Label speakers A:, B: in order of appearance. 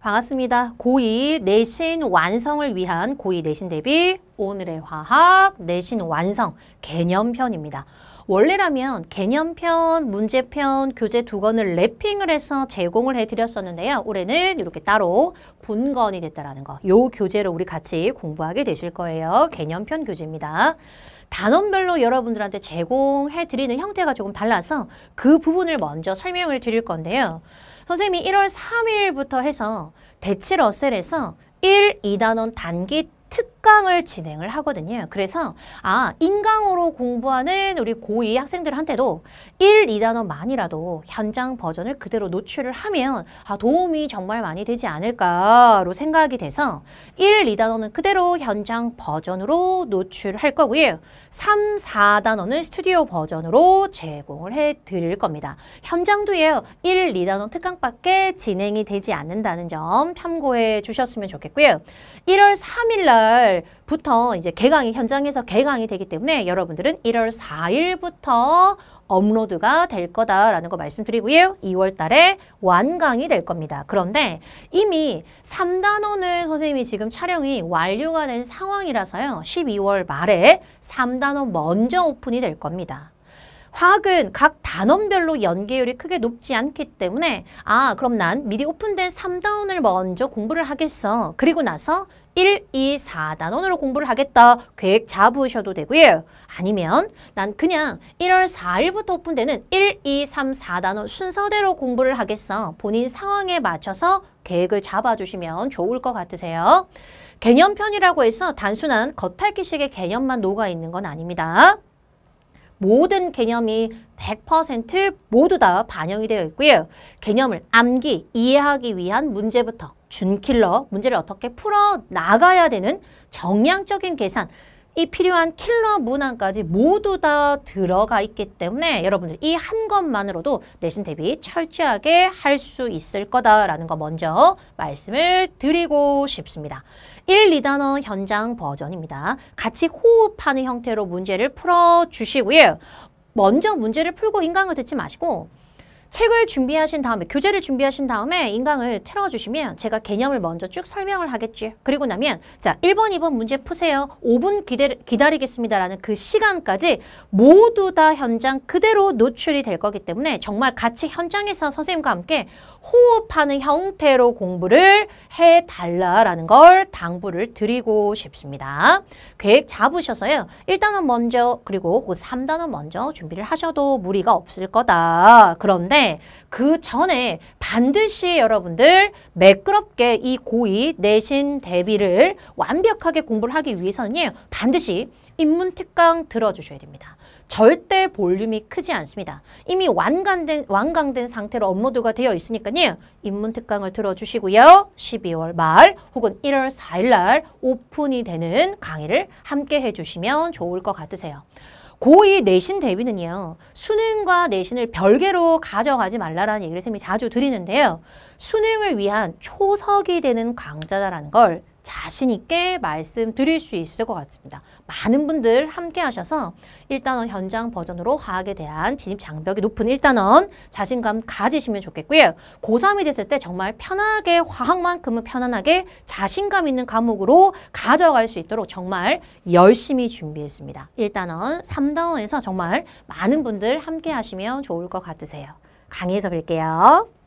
A: 반갑습니다. 고2 내신 완성을 위한 고2 내신 대비 오늘의 화학 내신 완성 개념편입니다. 원래라면 개념편, 문제편, 교재 두 권을 랩핑을 해서 제공을 해드렸었는데요. 올해는 이렇게 따로 본건이 됐다라는 거. 요 교재로 우리 같이 공부하게 되실 거예요. 개념편 교재입니다. 단원별로 여러분들한테 제공해 드리는 형태가 조금 달라서 그 부분을 먼저 설명을 드릴 건데요. 선생님이 1월 3일부터 해서 대치 러셀에서 1, 2단원 단기 특강을 진행을 하거든요. 그래서 아 인간 공부하는 우리 고2 학생들한테도 1, 2단어만이라도 현장 버전을 그대로 노출을 하면 아, 도움이 정말 많이 되지 않을까로 생각이 돼서 1, 2단어는 그대로 현장 버전으로 노출할 거고요. 3, 4단어는 스튜디오 버전으로 제공을 해 드릴 겁니다. 현장도요. 1, 2단어 특강밖에 진행이 되지 않는다는 점 참고해 주셨으면 좋겠고요. 1월 3일 날부터 이제 개강이 현장에서 개강이 되기 때문에 여러분 내용들은 1월 4일부터 업로드가 될 거다라는 거 말씀드리고요. 2월 달에 완강이 될 겁니다. 그런데 이미 3단원을 선생님이 지금 촬영이 완료가 된 상황이라서요. 12월 말에 3단원 먼저 오픈이 될 겁니다. 화학은 각 단원별로 연계율이 크게 높지 않기 때문에 아 그럼 난 미리 오픈된 3단원을 먼저 공부를 하겠어. 그리고 나서 1, 2, 4단원으로 공부를 하겠다. 계획 잡으셔도 되고요. 아니면 난 그냥 1월 4일부터 오픈되는 1, 2, 3, 4단원 순서대로 공부를 하겠어. 본인 상황에 맞춰서 계획을 잡아주시면 좋을 것 같으세요. 개념편이라고 해서 단순한 겉핥기식의 개념만 녹아 있는 건 아닙니다. 모든 개념이 100% 모두 다 반영이 되어 있고요. 개념을 암기, 이해하기 위한 문제부터 준킬러, 문제를 어떻게 풀어 나가야 되는 정량적인 계산, 이 필요한 킬러 문항까지 모두 다 들어가 있기 때문에 여러분들 이 한 것만으로도 내신 대비 철저하게 할 수 있을 거다라는 거 먼저 말씀을 드리고 싶습니다. 1, 2단어 현장 버전입니다. 같이 호흡하는 형태로 문제를 풀어주시고요. 먼저 문제를 풀고 인강을 듣지 마시고 책을 준비하신 다음에 교재를 준비하신 다음에 인강을 틀어 주시면 제가 개념을 먼저 쭉 설명을 하겠지. 그리고 나면 자, 1번, 2번 문제 푸세요. 5분 기대, 기다리겠습니다라는 그 시간까지 모두 다 현장 그대로 노출이 될 거기 때문에 정말 같이 현장에서 선생님과 함께 호흡하는 형태로 공부를 해 달라라는 걸 당부를 드리고 싶습니다. 계획 잡으셔서요. 1단원 먼저 그리고 그 3단원 먼저 준비를 하셔도 무리가 없을 거다. 그런데 때문에 그 전에 반드시 여러분들 매끄럽게 이고의 내신 대비를 완벽하게 공부를 하기 위해서는 반드시 입문특강 들어주셔야 됩니다. 절대 볼륨이 크지 않습니다. 이미 완강된, 완강된 상태로 업로드가 되어 있으니까요. 입문특강을 들어주시고요. 12월 말 혹은 1월 4일 날 오픈이 되는 강의를 함께 해주시면 좋을 것 같으세요. 고2 내신 대비는요. 수능과 내신을 별개로 가져가지 말라라는 얘기를 선생님이 자주 드리는데요. 수능을 위한 초석이 되는 강좌다라는 걸 자신 있게 말씀드릴 수 있을 것 같습니다. 많은 분들 함께 하셔서 1단원 현장 버전으로 화학에 대한 진입 장벽이 높은 1단원 자신감 가지시면 좋겠고요. 고3이 됐을 때 정말 편하게 화학만큼은 편안하게 자신감 있는 과목으로 가져갈 수 있도록 정말 열심히 준비했습니다. 1단원, 3단원에서 정말 많은 분들 함께 하시면 좋을 것 같으세요. 강의에서 뵐게요.